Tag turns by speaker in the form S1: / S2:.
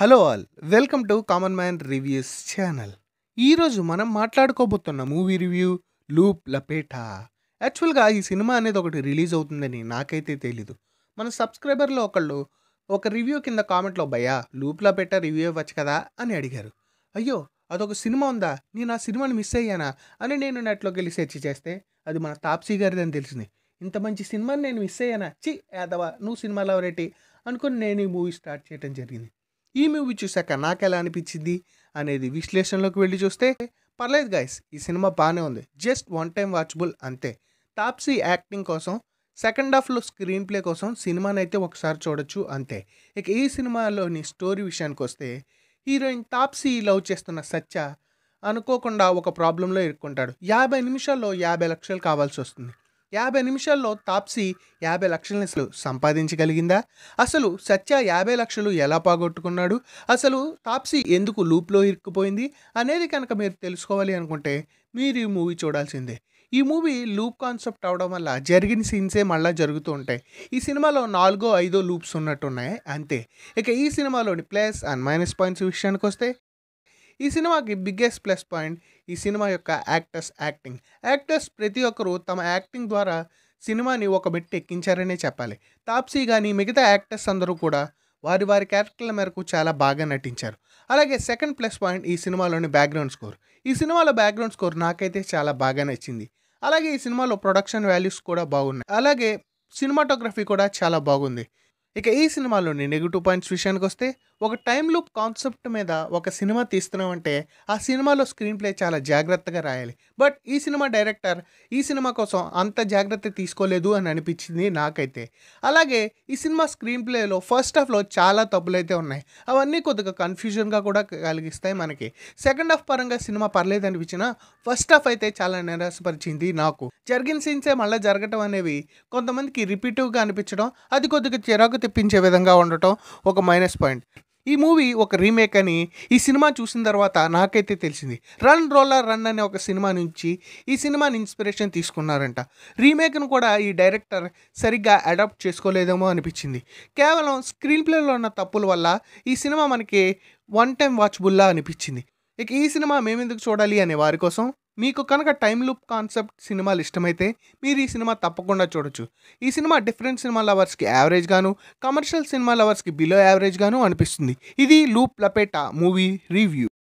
S1: hello all welcome to common man reviews channel ఈరోజు మనం మాట్లాడుకోబోతున్న movie review Loop Lapeta actually ఈ సినిమా అనేది ఒకటి రిలీజ్ అవుతుందని నాకైతే తెలీదు మన సబ్స్క్రైబర్లో ఒకళ్ళు ఒక రివ్యూ కింద కామెంట్లో భయా లూప్ లపేటా రివ్యూ ఇవ్వచ్చు కదా అని అడిగారు అయ్యో అదొక సినిమా ఉందా నేను ఆ సినిమాని మిస్ అయ్యానా అని నేను నెట్లోకి వెళ్ళి సెర్చ్ చేస్తే అది మన తాప్సీ గారిదని తెలిసింది ఇంత మంచి సినిమాని నేను మిస్ అయ్యానా చి యాదవా నువ్వు సినిమాలో రెట్టి అనుకుని నేను ఈ మూవీ స్టార్ట్ చేయడం జరిగింది ఈ మూవీ చూశాక నాకెలా అనిపించింది అనేది విశ్లేషణలోకి వెళ్ళి చూస్తే పర్లేదు గైస్ ఈ సినిమా బాగానే ఉంది జస్ట్ వన్ టైం వాచబుల్ అంతే తాప్సీ యాక్టింగ్ కోసం సెకండ్ హాఫ్లో స్క్రీన్ ప్లే కోసం సినిమానైతే ఒకసారి చూడొచ్చు అంతే ఇక ఈ సినిమాలోని స్టోరీ విషయానికి వస్తే హీరోయిన్ తాప్సీ లవ్ చేస్తున్న సత్య అనుకోకుండా ఒక ప్రాబ్లంలో ఇరుక్కుంటాడు యాభై నిమిషాల్లో యాభై లక్షలు కావాల్సి వస్తుంది యాభై నిమిషాల్లో తాప్సీ యాభై లక్షలు సంపాదించగలిగిందా అసలు సత్య యాభై లక్షలు ఎలా పోగొట్టుకున్నాడు అసలు తాప్సీ ఎందుకు లూప్లో ఇరుక్కుపోయింది అనేది కనుక మీరు తెలుసుకోవాలి అనుకుంటే మీరు ఈ మూవీ చూడాల్సిందే ఈ మూవీ లూప్ కాన్సెప్ట్ అవడం వల్ల జరిగిన సీన్సే మళ్ళీ జరుగుతూ ఉంటాయి ఈ సినిమాలో నాలుగో ఐదో లూప్స్ ఉన్నట్టున్నాయి అంతే ఇక ఈ సినిమాలోని ప్లస్ అండ్ మైనస్ పాయింట్స్ విషయానికి వస్తే ఈ సినిమాకి బిగ్గెస్ట్ ప్లస్ పాయింట్ ఈ సినిమా యొక్క యాక్టర్స్ యాక్టింగ్ యాక్టర్స్ ప్రతి ఒక్కరూ తమ యాక్టింగ్ ద్వారా సినిమాని ఒక మెట్టు ఎక్కించారనే చెప్పాలి తాప్సీ కానీ మిగతా యాక్టర్స్ అందరూ కూడా వారి వారి క్యారెక్టర్ల మేరకు చాలా బాగా నటించారు అలాగే సెకండ్ ప్లస్ పాయింట్ ఈ సినిమాలోని బ్యాక్గ్రౌండ్ స్కోర్ ఈ సినిమాలో బ్యాక్గ్రౌండ్ స్కోర్ నాకైతే చాలా బాగా నచ్చింది అలాగే ఈ సినిమాలో ప్రొడక్షన్ వాల్యూస్ కూడా బాగున్నాయి అలాగే సినిమాటోగ్రఫీ కూడా చాలా బాగుంది ఇక ఈ సినిమాలోని నెగిటివ్ పాయింట్స్ విషయానికి వస్తే ఒక టైం లూప్ కాన్సెప్ట్ మీద ఒక సినిమా తీస్తున్నామంటే ఆ సినిమాలో స్క్రీన్ ప్లే చాలా జాగ్రత్తగా రాయాలి బట్ ఈ సినిమా డైరెక్టర్ ఈ సినిమా కోసం అంత జాగ్రత్త తీసుకోలేదు అని అనిపించింది నాకైతే అలాగే ఈ సినిమా స్క్రీన్ ప్లేలో ఫస్ట్ హాఫ్లో చాలా అయితే ఉన్నాయి అవన్నీ కొద్దిగా కన్ఫ్యూజన్గా కూడా కలిగిస్తాయి మనకి సెకండ్ హాఫ్ పరంగా సినిమా పర్లేదు అనిపించినా ఫస్ట్ హాఫ్ అయితే చాలా నిరాశపరిచింది నాకు జరిగిన సీన్సే మళ్ళీ జరగటం అనేవి కొంతమందికి రిపీటివ్గా అనిపించడం అది కొద్దిగా చిరాకు తెప్పించే విధంగా ఉండటం ఒక మైనస్ పాయింట్ ఈ మూవీ ఒక రీమేక్ అని ఈ సినిమా చూసిన తర్వాత నాకైతే తెలిసింది రన్ రోలర్ రన్ అనే ఒక సినిమా నుంచి ఈ సినిమాని ఇన్స్పిరేషన్ తీసుకున్నారంట రీమేక్ను కూడా ఈ డైరెక్టర్ సరిగ్గా అడాప్ట్ చేసుకోలేదేమో అనిపించింది కేవలం స్క్రీన్ ప్లేలో ఉన్న తప్పుల వల్ల ఈ సినిమా మనకి వన్ టైం వాచ్బుల్లా అనిపించింది ఇక ఈ సినిమా మేమెందుకు చూడాలి అనే వారి కోసం మీకు కనుక టైం లూప్ కాన్సెప్ట్ సినిమాలు ఇష్టమైతే మీరు ఈ సినిమా తప్పకుండా చూడొచ్చు ఈ సినిమా డిఫరెంట్ సినిమా లవర్స్కి యావరేజ్ గాను కమర్షియల్ సినిమా లవర్స్కి బిలో యావరేజ్ గాను అనిపిస్తుంది ఇది లూప్ లపేటా మూవీ రివ్యూ